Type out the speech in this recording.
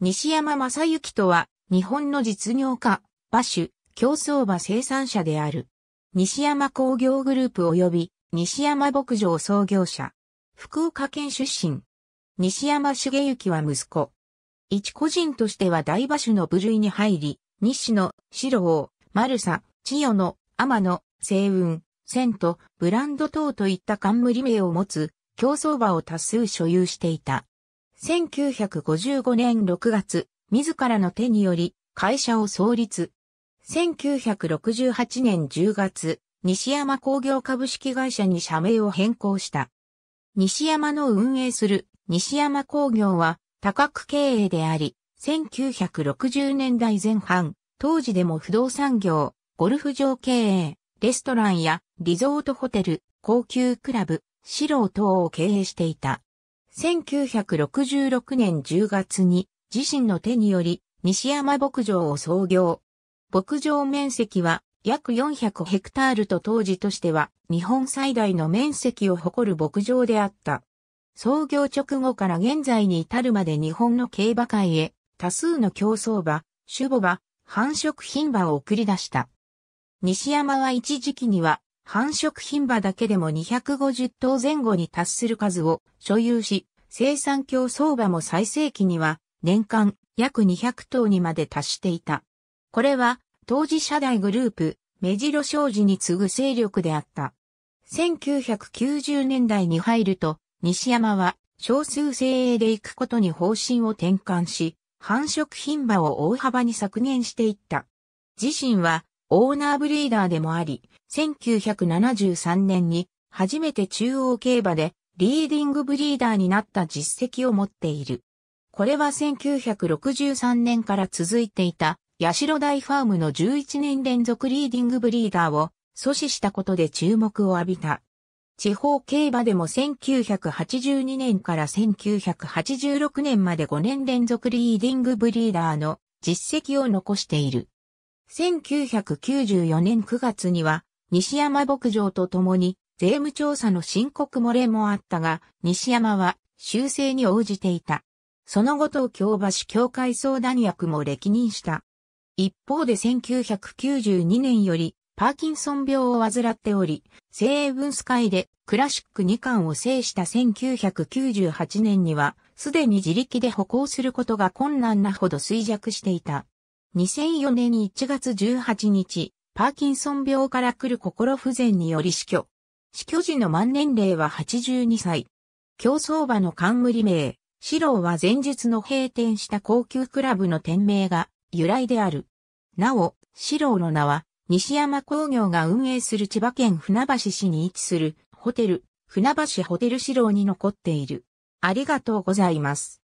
西山正幸とは、日本の実業家、馬種、競走馬生産者である。西山工業グループ及び、西山牧場創業者。福岡県出身。西山茂幸は息子。一個人としては大馬種の部類に入り、西野、白王、丸佐、千代の、天野、星雲、千と、ブランド等といった冠名を持つ、競走馬を多数所有していた。1955年6月、自らの手により会社を創立。1968年10月、西山工業株式会社に社名を変更した。西山の運営する西山工業は多角経営であり、1960年代前半、当時でも不動産業、ゴルフ場経営、レストランやリゾートホテル、高級クラブ、素等を経営していた。1966年10月に自身の手により西山牧場を創業。牧場面積は約400ヘクタールと当時としては日本最大の面積を誇る牧場であった。創業直後から現在に至るまで日本の競馬界へ多数の競争馬、種母馬、繁殖品馬を送り出した。西山は一時期には繁殖品馬だけでも250頭前後に達する数を所有し、生産競争馬も最盛期には年間約200頭にまで達していた。これは当時社大グループ、目白商事に次ぐ勢力であった。1990年代に入ると、西山は少数精鋭で行くことに方針を転換し、繁殖品馬を大幅に削減していった。自身はオーナーブリーダーでもあり、1973年に初めて中央競馬でリーディングブリーダーになった実績を持っている。これは1963年から続いていた、八代大ファームの11年連続リーディングブリーダーを阻止したことで注目を浴びた。地方競馬でも1982年から1986年まで5年連続リーディングブリーダーの実績を残している。1994年9月には、西山牧場と共に税務調査の申告漏れもあったが、西山は修正に応じていた。その後東京橋協会相談役も歴任した。一方で1992年よりパーキンソン病を患っており、西英文スカイでクラシック2巻を制した1998年には、すでに自力で歩行することが困難なほど衰弱していた。2004年1月18日、パーキンソン病から来る心不全により死去。死去時の万年齢は82歳。競争馬の冠名、四郎は前日の閉店した高級クラブの店名が由来である。なお、四郎の名は、西山工業が運営する千葉県船橋市に位置するホテル、船橋ホテル四郎に残っている。ありがとうございます。